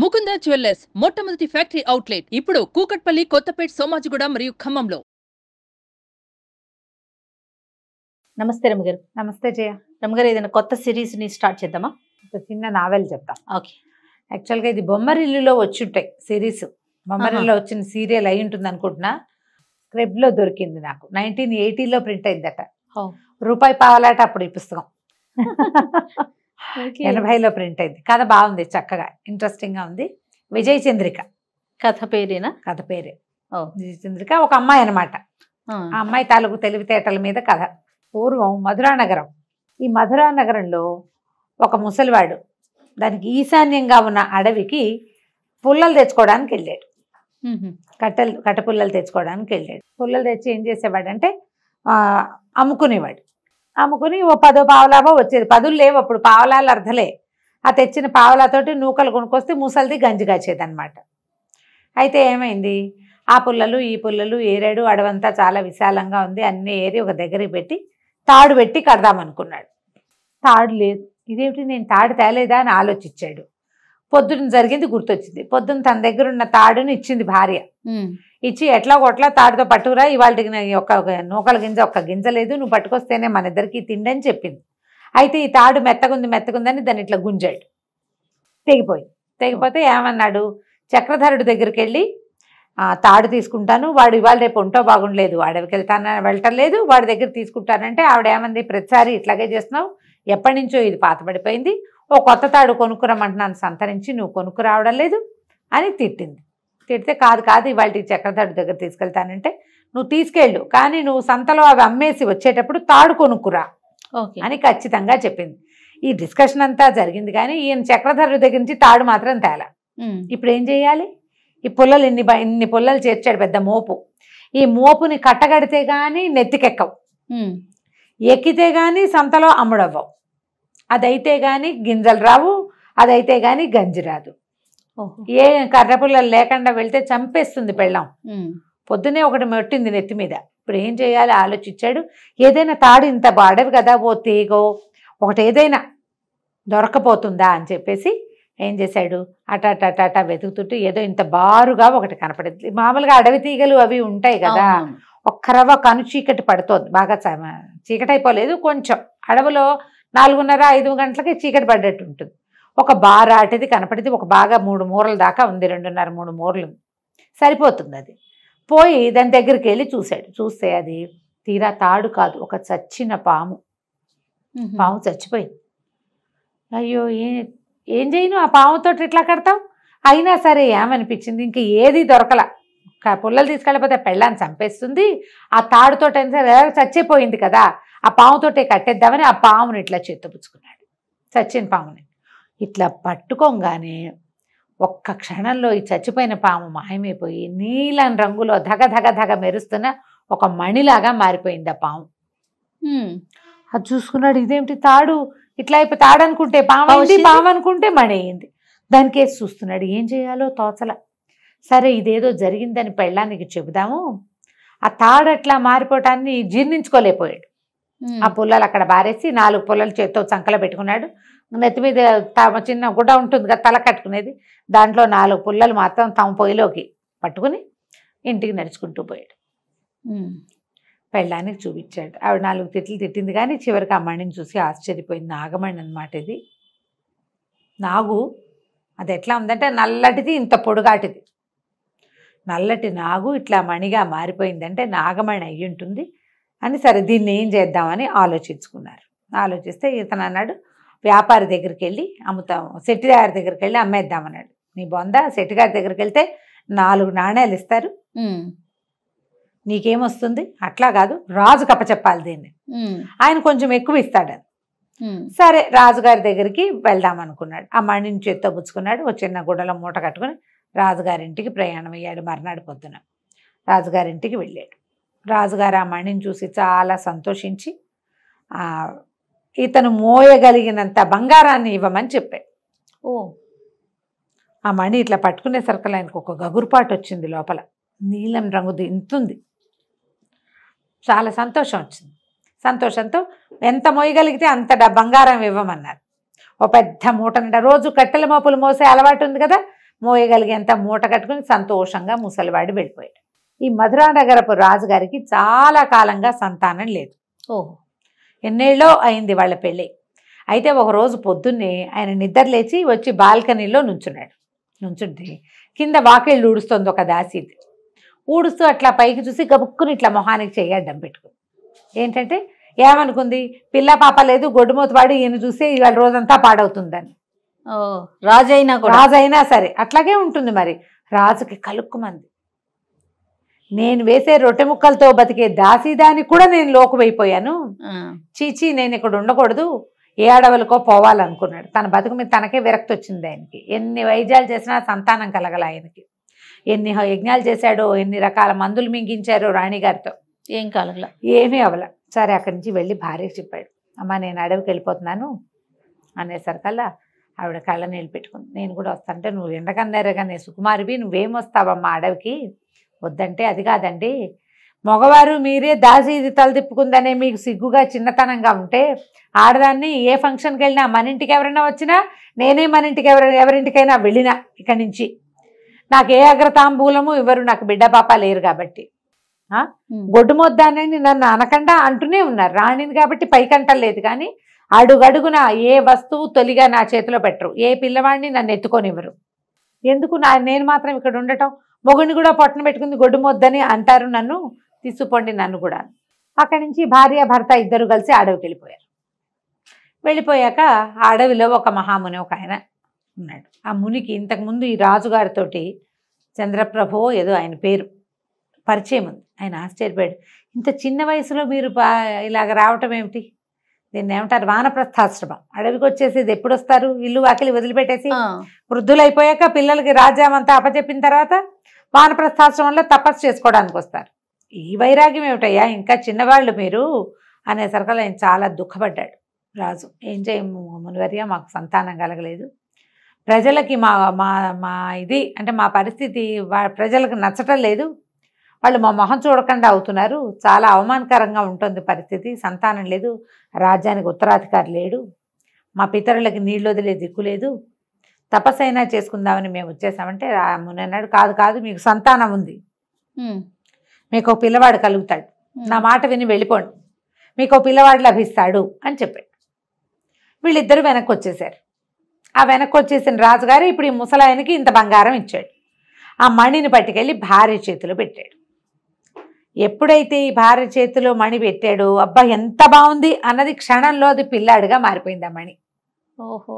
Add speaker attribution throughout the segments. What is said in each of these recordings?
Speaker 1: Mukunda jewellers మొట్టమొదటి factory outlet ఇప్పుడు కూకట్పల్లి కొత్తపేట సోమాజిగూడ మరియు ఖమ్మంలో నమస్తే రమగారు నమస్తే జయ రమగారు ఏదైనా కొత్త సిరీస్ ని స్టార్ట్ చేద్దామా ఒక చిన్న నావెల్ చెప్తా ఓకే యాక్చువల్గా ఇది బొమ్మరిల్లులో వచ్చి ఉంటాయి సిరీస్ బొమ్మరిల్లో వచ్చిన సీరియల్ అయి ఉంటుంది అనుకుంటున్నా లో దొరికింది నాకు నైన్టీన్ ఎయిటీలో ప్రింట్ అయిందట రూపాయి పావలాట అప్పుడు ఈ పుస్తకం
Speaker 2: ఎనభైలో
Speaker 1: ప్రింట్ అయింది కథ బాగుంది చక్కగా ఇంట్రెస్టింగ్ గా ఉంది విజయ చంద్రిక కథ పేరేనా కథ పేరే విజయ చంద్రిక ఒక అమ్మాయి అనమాట ఆ అమ్మాయి తాలూకు తెలివితేటల మీద కథ పూర్వం మధురా నగరం ఈ మధురా నగరంలో ఒక ముసలివాడు దానికి ఈశాన్యంగా ఉన్న అడవికి పుల్లలు తెచ్చుకోవడానికి వెళ్ళాడు కట్టెలు కట్టపుల్లలు తెచ్చుకోవడానికి వెళ్ళాడు పుల్లలు తెచ్చి ఏం చేసేవాడంటే అమ్ముకునేవాడు అమ్ముకుని ఓ పదో పావలాభో వచ్చేది పదులు లేవు అప్పుడు పావలాలు అర్ధలే ఆ తెచ్చిన పావలాతోటి నూకలు కొనుక్కొస్తే ముసలిది గంజి కాచేదన్నమాట అయితే ఏమైంది ఆ పుల్లలు ఈ పుల్లలు ఏరాడు అడవంతా చాలా విశాలంగా ఉంది అన్నీ ఏరి ఒక దగ్గర పెట్టి తాడు పెట్టి కడదామనుకున్నాడు తాడు లేదు ఇదేమిటి నేను తాడు తేలేదా అని ఆలోచించాడు పొద్దున జరిగింది గుర్తొచ్చింది పొద్దున తన దగ్గర ఉన్న తాడుని ఇచ్చింది భార్య ఇచ్చి ఎట్లా కొట్లా తాడుతో పట్టుకురా ఇవాళకి ఒక నూకల గింజ ఒక్క గింజ లేదు నువ్వు పట్టుకొస్తేనే మన ఇద్దరికి తిండి అని చెప్పింది అయితే ఈ తాడు మెత్తగుంది మెత్తగుందని దాన్ని ఇట్లా గుంజాడు తెగిపోయి తెగిపోతే ఏమన్నాడు చక్రధరుడి దగ్గరికి వెళ్ళి తాడు తీసుకుంటాను వాడు ఇవాళ రేపు ఒంటో బాగుండలేదు వాడికి వెళ్ళటం లేదు వాడి దగ్గర తీసుకుంటానంటే ఆవిడ ఏమంది ప్రతిసారి ఇట్లాగే చేస్తున్నావు ఎప్పటి నుంచో ఇది పాతబడిపోయింది ఓ కొత్త తాడు కొనుక్కురమ్మంటున్నాను సంతరించి నువ్వు కొనుక్కురావడం లేదు అని తిట్టింది తిడితే కాదు కాదు ఇవాళ చక్రతాడు దగ్గర తీసుకెళ్తానంటే నువ్వు తీసుకెళ్ళు కానీ నువ్వు సంతలో అవి అమ్మేసి వచ్చేటప్పుడు తాడు కొనుక్కురా అని ఖచ్చితంగా చెప్పింది ఈ డిస్కషన్ అంతా జరిగింది కానీ ఈయన చక్రధరుడి దగ్గర నుంచి తాడు మాత్రం తేల ఇప్పుడు ఏం చేయాలి ఈ పుల్లలు ఇన్ని ఇన్ని పుల్లలు చేర్చాడు పెద్ద మోపు ఈ మోపుని కట్టగడితే కానీ నెత్తికెక్కవు ఎక్కితే కానీ సంతలో అమ్ముడవ్వవు అదైతే కానీ గింజలు రావు అదైతే కానీ గంజి రాదు ఏ కర్రపుల్ల లేకుండా వెళ్తే చంపేస్తుంది పెళ్ళం పొద్దునే ఒకటి మెట్టింది నెత్తి మీద ఇప్పుడు ఏం చేయాలి ఆలోచించాడు ఏదైనా తాడు ఇంత బాడవి కదా ఓ తీగో ఒకటి ఏదైనా దొరకపోతుందా అని చెప్పేసి ఏం చేశాడు అటాటాటా వెతుకుతుంటే ఏదో ఇంత బారుగా ఒకటి కనపడింది మామూలుగా అడవి తీగలు అవి ఉంటాయి కదా ఒక్కరవ కను చీకటి పడుతోంది బాగా చీకటి అయిపోలేదు కొంచెం అడవిలో నాలుగున్నర ఐదు గంటలకి చీకటి పడ్డట్టు ఉంటుంది ఒక బారాటిది కనపడింది ఒక బాగా మూడు మూరల దాకా ఉంది రెండున్నర మూడు మూరలు సరిపోతుంది అది పోయి దాని దగ్గరికి వెళ్ళి చూశాడు చూస్తే అది తీరా తాడు కాదు ఒక చచ్చిన పాము పాము చచ్చిపోయింది అయ్యో ఏ ఏం చేయను ఆ పాముతో ఇట్లా కడతాం అయినా సరే ఏమనిపించింది ఇంక ఏది దొరకల పుల్లలు తీసుకెళ్ళిపోతే పెళ్ళాన్ని చంపేస్తుంది ఆ తాడుతో సరే చచ్చిపోయింది కదా ఆ పాముతోటే కట్టేద్దామని ఆ పాముని ఇట్లా చేత్తపుచ్చుకున్నాడు చచ్చిన పాముని ఇట్లా పట్టుకోగానే ఒక్క క్షణంలో ఈ చచ్చిపోయిన పాము మాయమైపోయి నీలం రంగులో ధగ ధగ ధగ మెరుస్తున్న ఒక మణిలాగా మారిపోయింది ఆ పాము అది చూసుకున్నాడు ఇదేమిటి తాడు ఇట్లా అయిపోయి తాడు అనుకుంటే పాము అయింది పాము అనుకుంటే మణి అయింది దానికేసి చూస్తున్నాడు ఏం చేయాలో తోచల సరే ఇదేదో జరిగిందని పెళ్ళానికి చెబుదాము ఆ తాడు అట్లా మారిపోవటాన్ని జీర్ణించుకోలేకపోయాడు ఆ పుల్లలు అక్కడ బారేసి నాలుగు పుల్లలు చేతితో సంకలో పెట్టుకున్నాడు నెత్తి మీద తమ చిన్న గుడ్డ ఉంటుంది కదా తల కట్టుకునేది దాంట్లో నాలుగు పుల్లలు మాత్రం తమ పొయ్యిలోకి పట్టుకుని ఇంటికి నడుచుకుంటూ పోయాడు పెళ్ళానికి చూపించాడు ఆవిడ నాలుగు తిట్లు తిట్టింది కానీ చివరికి అమ్మాయిని చూసి ఆశ్చర్యపోయింది నాగమణి అనమాట ఇది నాగు అది ఎట్లా ఉందంటే నల్లటిది ఇంత పొడుగాటిది నల్లటి నాగు ఇట్లా మణిగా మారిపోయిందంటే నాగమణి అయ్యి ఉంటుంది అని సరే దీన్ని ఏం చేద్దామని ఆలోచించుకున్నారు ఆలోచిస్తే ఇతను అన్నాడు వ్యాపారి దగ్గరికి వెళ్ళి అమ్ముతాం గారి దగ్గరికి వెళ్ళి అమ్మేద్దామన్నాడు నీ బొంద గారి దగ్గరికి వెళ్తే నాలుగు నాణేలు ఇస్తారు నీకేమొస్తుంది అట్లా కాదు రాజు కప్ప చెప్పాలి దీన్ని ఆయన కొంచెం ఎక్కువ ఇస్తాడు సరే రాజుగారి దగ్గరికి వెళ్దాం అనుకున్నాడు ఆ మణిని చేత్తో పుచ్చుకున్నాడు ఒక చిన్న గుడలో మూట కట్టుకుని రాజుగారింటికి ప్రయాణం అయ్యాడు మర్నాడు పొద్దున రాజుగారింటికి వెళ్ళాడు రాజుగారు ఆ మణిని చూసి చాలా సంతోషించి ఇతను మోయగలిగినంత బంగారాన్ని ఇవ్వమని చెప్పాడు ఓ ఆ మణి ఇట్లా పట్టుకునే పట్టుకునేసరికి ఆయనకు ఒక గగురుపాటు వచ్చింది లోపల నీలం రంగుది ఇంతుంది చాలా సంతోషం వచ్చింది సంతోషంతో ఎంత మోయగలిగితే అంత బంగారం ఇవ్వమన్నారు ఓ పెద్ద మూటనట రోజు కట్టెల మోపులు మోసే అలవాటు ఉంది కదా మోయగలిగేంత మూట కట్టుకుని సంతోషంగా ముసలివాడు వెళ్ళిపోయాడు ఈ మధురానగరపు రాజుగారికి చాలా కాలంగా సంతానం లేదు ఓహో ఎన్నేళ్ళో అయింది వాళ్ళ పెళ్ళి అయితే ఒకరోజు పొద్దున్నే ఆయన నిద్రలేచి వచ్చి బాల్కనీలో నుంచున్నాడు నుంచుంటే కింద వాకిళ్ళు ఊడుస్తుంది ఒక దాసీది ఊడుస్తూ అట్లా పైకి చూసి గబుక్కుని ఇట్లా మొహానికి చేయడం అడ్డం పెట్టుకుంది ఏంటంటే ఏమనుకుంది పిల్ల పాప లేదు గొడ్డుమూత పాడి ఈయన చూసి ఇవాళ రోజంతా పాడవుతుందని రాజైనా రాజైనా సరే అట్లాగే ఉంటుంది మరి రాజుకి కలుక్కుమంది నేను వేసే రొట్టె ముక్కలతో బతికే దాసీదాని కూడా నేను లోకువైపోయాను చీచి నేను ఇక్కడ ఉండకూడదు ఏ అడవులకో పోవాలనుకున్నాడు తన బతుకు మీద తనకే విరక్తి వచ్చింది ఆయనకి ఎన్ని వైద్యాలు చేసినా సంతానం కలగల ఆయనకి ఎన్ని యజ్ఞాలు చేశాడో ఎన్ని రకాల మందులు మింగించారో రాణిగారితో ఏం కలగల ఏమీ అవల సరే అక్కడి నుంచి వెళ్ళి భార్యకి చెప్పాడు అమ్మ నేను అడవికి వెళ్ళిపోతున్నాను అనేసరికల్లా ఆవిడ కళ్ళ నిలిపెట్టుకుంది నేను కూడా వస్తానంటే నువ్వు ఎండకన్నారుగా నేను సుకుమారివి నువ్వేమొస్తావమ్మా అడవికి వద్దంటే అది కాదండి మగవారు మీరే దాసి ఇది తలదిప్పుకుందనే మీకు సిగ్గుగా చిన్నతనంగా ఉంటే ఆడదాన్ని ఏ ఫంక్షన్కి వెళ్ళినా మన ఇంటికి ఎవరైనా వచ్చినా నేనే మన ఇంటికి ఎవరి ఎవరింటికైనా వెళ్ళినా ఇక్కడి నుంచి నాకు ఏ అగ్రతాంబూలము ఇవ్వరు నాకు బిడ్డ పాప లేరు కాబట్టి గొడ్డుమొద్దానని నన్ను అనకుండా అంటూనే ఉన్నారు రాణిని కాబట్టి లేదు కానీ అడుగడుగున ఏ వస్తువు తొలిగా నా చేతిలో పెట్టరు ఏ పిల్లవాడిని నన్ను ఎత్తుకొనివ్వరు ఎందుకు నా నేను మాత్రం ఇక్కడ ఉండటం మొగుడిని కూడా పొట్టను పెట్టుకుంది గొడ్డు మొద్దని అంటారు నన్ను తీసుకుపోండి నన్ను కూడా అక్కడి నుంచి భార్య భర్త ఇద్దరు కలిసి అడవికి వెళ్ళిపోయారు వెళ్ళిపోయాక ఆ అడవిలో ఒక మహాముని ఒక ఆయన ఉన్నాడు ఆ మునికి ఇంతకుముందు ఈ రాజుగారితోటి చంద్రప్రభో ఏదో ఆయన పేరు పరిచయం ఉంది ఆయన ఆశ్చర్యపోయాడు ఇంత చిన్న వయసులో మీరు ఇలాగ రావటం ఏమిటి దీన్ని ఏమంటారు వానప్రస్థాశ్రమం అడవికి వచ్చేసి ఇది ఎప్పుడు వస్తారు ఇల్లు వాకిలి వదిలిపెట్టేసి వృద్ధులైపోయాక పిల్లలకి రాజ్యం అంతా అపజెప్పిన తర్వాత వానప్రస్థాశ్రమంలో తపస్సు చేసుకోవడానికి వస్తారు ఈ వైరాగ్యం ఏమిటయ్యా ఇంకా చిన్నవాళ్ళు మీరు అనేసరికి ఆయన చాలా దుఃఖపడ్డాడు రాజు ఏం చేయము మునివర్య మాకు సంతానం కలగలేదు ప్రజలకి మా మా మా ఇది అంటే మా పరిస్థితి ప్రజలకు నచ్చటం లేదు వాళ్ళు మా మొహం చూడకుండా అవుతున్నారు చాలా అవమానకరంగా ఉంటుంది పరిస్థితి సంతానం లేదు రాజ్యానికి ఉత్తరాధికారి లేడు మా పితరులకి నీళ్ళు వదిలే దిక్కు లేదు తపస్సైనా చేసుకుందామని మేము వచ్చేసామంటే మునన్నాడు కాదు కాదు మీకు సంతానం ఉంది మీకు పిల్లవాడు కలుగుతాడు నా మాట విని వెళ్ళిపోండి మీకు పిల్లవాడు లభిస్తాడు అని చెప్పాడు వీళ్ళిద్దరూ వెనక్కి వచ్చేసారు ఆ వెనక్కి వచ్చేసిన రాజుగారు ఇప్పుడు ఈ ముసలాయనకి ఇంత బంగారం ఇచ్చాడు ఆ మణిని పట్టుకెళ్ళి భార్య చేతిలో పెట్టాడు ఎప్పుడైతే ఈ భార్య చేతిలో మణి పెట్టాడో అబ్బా ఎంత బాగుంది అన్నది క్షణంలో అది పిల్లాడిగా మారిపోయింది ఆ మణి ఓహో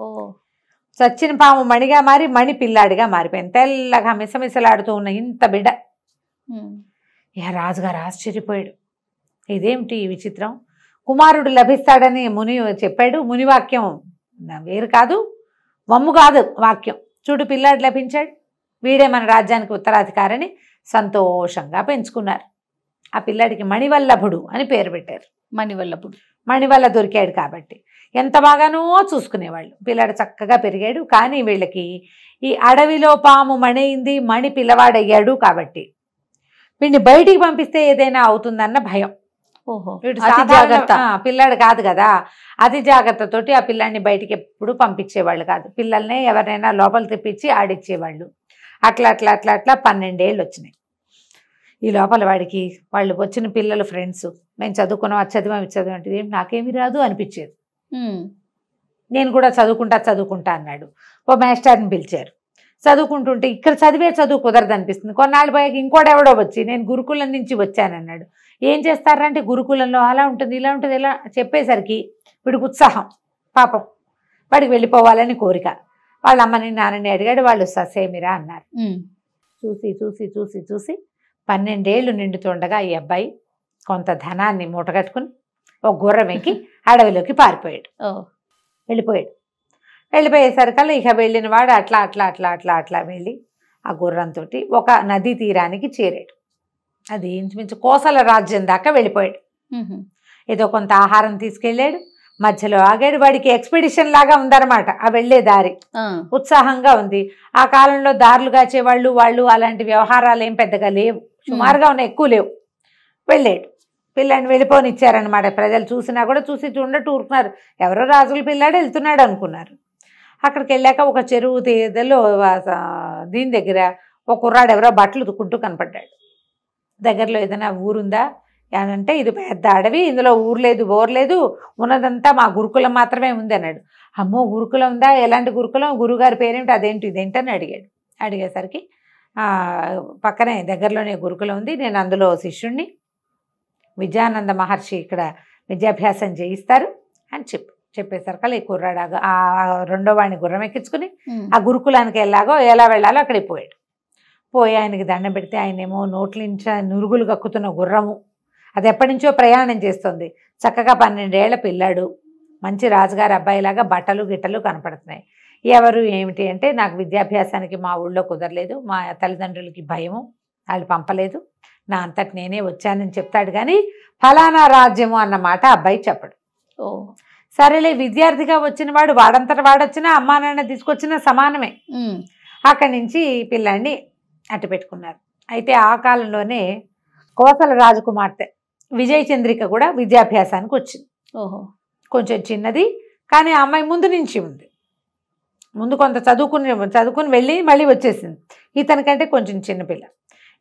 Speaker 1: సచ్చిన పాము మణిగా మారి మణి పిల్లాడిగా మారిపోయింది తెల్లగా మిసమిసలాడుతూ ఉన్న ఇంత బిడ్డ ఇక రాజుగారు ఆశ్చర్యపోయాడు ఇదేమిటి ఈ విచిత్రం కుమారుడు లభిస్తాడని ముని చెప్పాడు ముని వాక్యం వేరు కాదు వమ్ము కాదు వాక్యం చూడు పిల్లాడు లభించాడు వీడే మన రాజ్యానికి ఉత్తరాధికారిని సంతోషంగా పెంచుకున్నారు ఆ పిల్లాడికి మణివల్లభుడు అని పేరు పెట్టారు మణివల్లభుడు మణివల్ల దొరికాడు కాబట్టి ఎంత బాగానో చూసుకునేవాళ్ళు పిల్లాడు చక్కగా పెరిగాడు కానీ వీళ్ళకి ఈ అడవిలో పాము మణయింది మణి పిల్లవాడయ్యాడు కాబట్టి వీడిని బయటికి పంపిస్తే ఏదైనా అవుతుందన్న భయం
Speaker 2: వీడు జాగ్రత్త
Speaker 1: పిల్లాడు కాదు కదా అతి జాగ్రత్తతోటి ఆ పిల్లాడిని బయటికి ఎప్పుడు పంపించేవాళ్ళు కాదు పిల్లల్ని ఎవరినైనా లోపల తెప్పించి ఆడిచ్చేవాళ్ళు అట్లా అట్లా అట్లా అట్లా పన్నెండేళ్ళు వచ్చినాయి ఈ లోపల వాడికి వాళ్ళు వచ్చిన పిల్లలు ఫ్రెండ్స్ మేము చదువుకున్నాం అది చదివాం ఇది చదివాం అంటే నాకేమి రాదు అనిపించేది నేను కూడా చదువుకుంటా చదువుకుంటా అన్నాడు ఓ మేస్టార్ని పిలిచారు చదువుకుంటుంటే ఇక్కడ చదివే చదువు కుదరదు అనిపిస్తుంది కొన్నాళ్ళు పోయాక ఇంకోడెవడో వచ్చి నేను గురుకులం నుంచి వచ్చానన్నాడు ఏం చేస్తారంటే గురుకులంలో అలా ఉంటుంది ఇలా ఉంటుంది ఇలా చెప్పేసరికి వీడికి ఉత్సాహం పాపం వాడికి వెళ్ళిపోవాలని కోరిక వాళ్ళ అమ్మని నాన్నని అడిగాడు వాళ్ళు ససేమిరా అన్నారు చూసి చూసి చూసి చూసి పన్నెండేళ్ళు నిండుతుండగా ఈ అబ్బాయి కొంత ధనాన్ని మూటగట్టుకుని ఒక గుర్రం ఎక్కి అడవిలోకి పారిపోయాడు వెళ్ళిపోయాడు వెళ్ళిపోయేసరికల్లా ఇక వెళ్ళిన వాడు అట్లా అట్లా అట్లా అట్లా అట్లా వెళ్ళి ఆ గుర్రంతో ఒక నదీ తీరానికి చేరాడు అది ఇంచుమించు కోసల రాజ్యం దాకా వెళ్ళిపోయాడు ఏదో కొంత ఆహారం తీసుకెళ్ళాడు మధ్యలో ఆగాడు వాడికి ఎక్స్పెడిషన్ లాగా ఉందన్నమాట ఆ వెళ్లే దారి ఉత్సాహంగా ఉంది ఆ కాలంలో దారులు కాచేవాళ్ళు వాళ్ళు అలాంటి వ్యవహారాలు ఏం పెద్దగా లేవు సుమారుగా ఉన్నాయి ఎక్కువ లేవు వెళ్ళాడు పిల్లని వెళ్ళిపోనిచ్చారనమాట ప్రజలు చూసినా కూడా చూసి చూడండి ఊరుకున్నారు ఎవరో రాజుల పిల్లాడు వెళ్తున్నాడు అనుకున్నారు అక్కడికి వెళ్ళాక ఒక చెరువు తీదలో దీని దగ్గర ఒక కుర్రాడు ఎవరో బట్టలు ఉతుకుంటూ కనపడ్డాడు దగ్గరలో ఏదైనా ఊరుందా అని అంటే ఇది పెద్ద అడవి ఇందులో ఊరు లేదు లేదు ఉన్నదంతా మా గురుకులం మాత్రమే ఉంది అన్నాడు అమ్మో గురుకులం ఉందా ఎలాంటి గురుకులం గురుగారి పేరేంటి అదేంటి ఇదేంటి అని అడిగాడు అడిగేసరికి పక్కనే దగ్గరలోనే గురుకులం ఉంది నేను అందులో శిష్యుణ్ణి విద్యానంద మహర్షి ఇక్కడ విద్యాభ్యాసం చేయిస్తారు అని చెప్పు చెప్పేసరికి ఈ కుర్రాడు ఆ రెండో వాడిని గుర్రం ఎక్కించుకుని ఆ గురుకులానికి ఎలాగో ఎలా వెళ్ళాలో అక్కడికి పోయాడు పోయి ఆయనకి దండం పెడితే ఆయనేమో నోట్లించ నురుగులు కక్కుతున్న గుర్రము అది ఎప్పటి నుంచో ప్రయాణం చేస్తుంది చక్కగా పన్నెండేళ్ల పిల్లాడు మంచి రాజుగారి అబ్బాయిలాగా బట్టలు గిట్టలు కనపడుతున్నాయి ఎవరు ఏమిటి అంటే నాకు విద్యాభ్యాసానికి మా ఊళ్ళో కుదరలేదు మా తల్లిదండ్రులకి భయము వాళ్ళు పంపలేదు నా అంతటి నేనే వచ్చానని చెప్తాడు కానీ ఫలానా రాజ్యము అన్నమాట అబ్బాయి చెప్పడు ఓ సరేలే విద్యార్థిగా వచ్చిన వాడు వాడంతట వాడొచ్చినా అమ్మా నాన్న తీసుకొచ్చినా సమానమే అక్కడి నుంచి పిల్లాన్ని అట్టు పెట్టుకున్నారు అయితే ఆ కాలంలోనే కోసల రాజకుమార్తె విజయ చంద్రిక కూడా విద్యాభ్యాసానికి వచ్చింది ఓహో కొంచెం చిన్నది కానీ అమ్మాయి ముందు నుంచి ఉంది ముందు కొంత చదువుకుని చదువుకుని వెళ్ళి మళ్ళీ వచ్చేసింది ఇతనికంటే కొంచెం చిన్నపిల్ల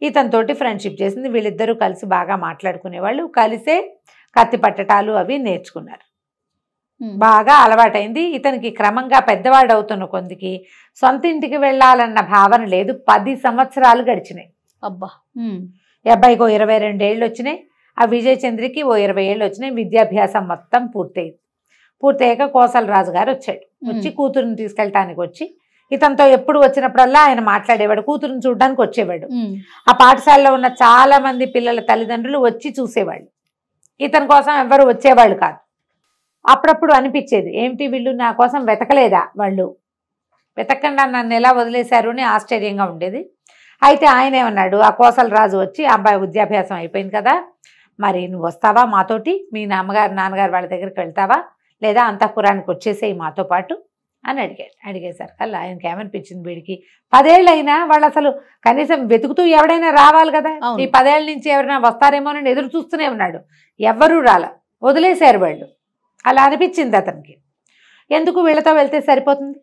Speaker 1: ఇతనితోటి ఫ్రెండ్షిప్ చేసింది వీళ్ళిద్దరూ కలిసి బాగా మాట్లాడుకునేవాళ్ళు కలిసే కత్తి పట్టటాలు అవి నేర్చుకున్నారు బాగా అలవాటైంది ఇతనికి క్రమంగా పెద్దవాడు అవుతున్న కొందికి సొంత ఇంటికి వెళ్ళాలన్న భావన లేదు పది సంవత్సరాలు గడిచినాయి అబ్బా అబ్బాయికి ఓ ఇరవై రెండేళ్ళు వచ్చినాయి ఆ విజయ ఓ ఇరవై ఏళ్ళు వచ్చినాయి విద్యాభ్యాసం మొత్తం పూర్తయింది పూర్తయ్యాక కోసలరాజు రాజు గారు వచ్చాడు వచ్చి కూతురుని తీసుకెళ్ళటానికి వచ్చి ఇతనితో ఎప్పుడు వచ్చినప్పుడల్లా ఆయన మాట్లాడేవాడు కూతురుని చూడడానికి వచ్చేవాడు ఆ పాఠశాలలో ఉన్న చాలా మంది పిల్లల తల్లిదండ్రులు వచ్చి చూసేవాళ్ళు ఇతని కోసం ఎవరు వచ్చేవాళ్ళు కాదు అప్పుడప్పుడు అనిపించేది ఏమిటి వీళ్ళు నా కోసం వెతకలేదా వాళ్ళు వెతకకుండా నన్ను ఎలా వదిలేశారు అని ఆశ్చర్యంగా ఉండేది అయితే ఆయన ఏమన్నాడు ఆ రాజు వచ్చి అబ్బాయి విద్యాభ్యాసం అయిపోయింది కదా మరి నువ్వు వస్తావా మాతోటి మీ నాన్నగారు నాన్నగారు వాళ్ళ దగ్గరికి వెళ్తావా లేదా అంతఃపురానికి వచ్చేసేయి మాతో పాటు అని అడిగాడు అడిగేశారు అలా ఆయనకి ఏమనిపించింది వీడికి పదేళ్ళైనా వాళ్ళు అసలు కనీసం వెతుకుతూ ఎవడైనా రావాలి కదా ఈ పదేళ్ళ నుంచి ఎవరైనా వస్తారేమో అని ఎదురు చూస్తూనే ఉన్నాడు ఎవ్వరూ రాల వదిలేశారు వాళ్ళు అలా అనిపించింది అతనికి ఎందుకు వీళ్ళతో వెళ్తే సరిపోతుంది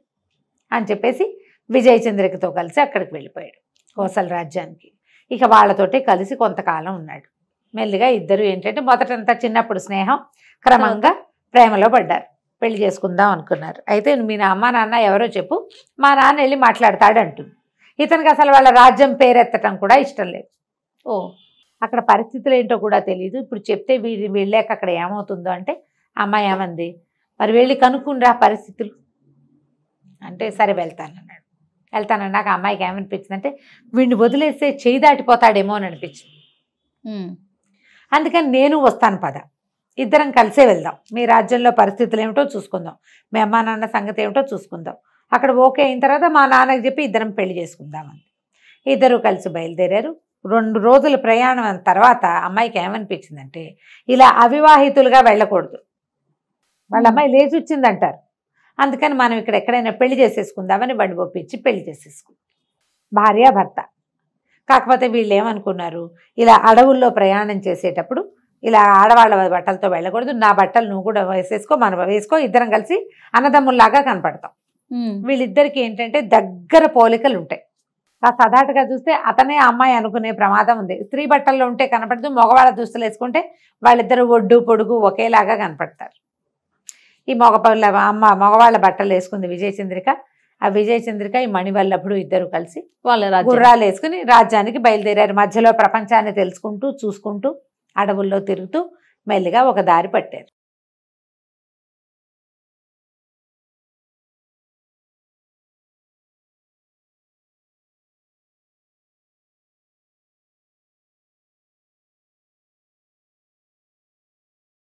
Speaker 1: అని చెప్పేసి విజయ చంద్రికతో కలిసి అక్కడికి వెళ్ళిపోయాడు కోసల రాజ్యానికి ఇక వాళ్ళతోటే కలిసి కొంతకాలం ఉన్నాడు మెల్లిగా ఇద్దరు ఏంటంటే మొదటంతా చిన్నప్పుడు స్నేహం క్రమంగా ప్రేమలో పడ్డారు పెళ్లి చేసుకుందాం అనుకున్నారు అయితే మీ అమ్మ నాన్న ఎవరో చెప్పు మా నాన్న వెళ్ళి మాట్లాడతాడు అంటుంది ఇతనికి అసలు వాళ్ళ రాజ్యం పేరెత్తటం కూడా ఇష్టం లేదు ఓ అక్కడ పరిస్థితులు ఏంటో కూడా తెలియదు ఇప్పుడు చెప్తే వీళ్ళు వెళ్ళాక అక్కడ ఏమవుతుందో అంటే అమ్మాయి ఏమంది మరి వెళ్ళి కనుక్కునిరా పరిస్థితులు అంటే సరే వెళ్తానన్నాడు నాకు అమ్మాయికి ఏమనిపించింది అంటే వీడిని వదిలేస్తే చేయి దాటిపోతాడేమో అని అనిపించింది అందుకని నేను వస్తాను పద ఇద్దరం కలిసే వెళ్దాం మీ రాజ్యంలో పరిస్థితులు ఏమిటో చూసుకుందాం మీ అమ్మా నాన్న సంగతి ఏమిటో చూసుకుందాం అక్కడ ఓకే అయిన తర్వాత మా నాన్నకి చెప్పి ఇద్దరం పెళ్లి చేసుకుందామని ఇద్దరు కలిసి బయలుదేరారు రెండు రోజుల ప్రయాణం తర్వాత అమ్మాయికి ఏమనిపించిందంటే ఇలా అవివాహితులుగా వెళ్ళకూడదు వాళ్ళ అమ్మాయి లేచి వచ్చిందంటారు అందుకని మనం ఇక్కడ ఎక్కడైనా పెళ్లి చేసేసుకుందామని బండి పొప్పించి పెళ్లి చేసేసుకుంది భార్య భర్త కాకపోతే వీళ్ళు ఏమనుకున్నారు ఇలా అడవుల్లో ప్రయాణం చేసేటప్పుడు ఇలా ఆడవాళ్ళ బట్టలతో వెళ్ళకూడదు నా బట్టలు నువ్వు కూడా వేసేసుకో మనం వేసుకో ఇద్దరం కలిసి అన్నదమ్ముల్లాగా కనపడతాం వీళ్ళిద్దరికి ఏంటంటే దగ్గర పోలికలు ఉంటాయి ఆ సదాటుగా చూస్తే అతనే అమ్మాయి అనుకునే ప్రమాదం ఉంది స్త్రీ బట్టల్లో ఉంటే కనపడదు మగవాళ్ళ దుస్తులు వేసుకుంటే వాళ్ళిద్దరు ఒడ్డు పొడుగు ఒకేలాగా కనపడతారు ఈ మగపల్ల అమ్మ మగవాళ్ళ బట్టలు వేసుకుంది విజయ చంద్రిక ఆ విజయ చంద్రిక ఈ మణివల్లప్పుడు ఇద్దరు కలిసి వాళ్ళ గుర్రాలు వేసుకుని రాజ్యానికి బయలుదేరారు మధ్యలో ప్రపంచాన్ని తెలుసుకుంటూ చూసుకుంటూ
Speaker 2: అడవుల్లో తిరుగుతూ మెల్లిగా ఒక దారి పట్టారు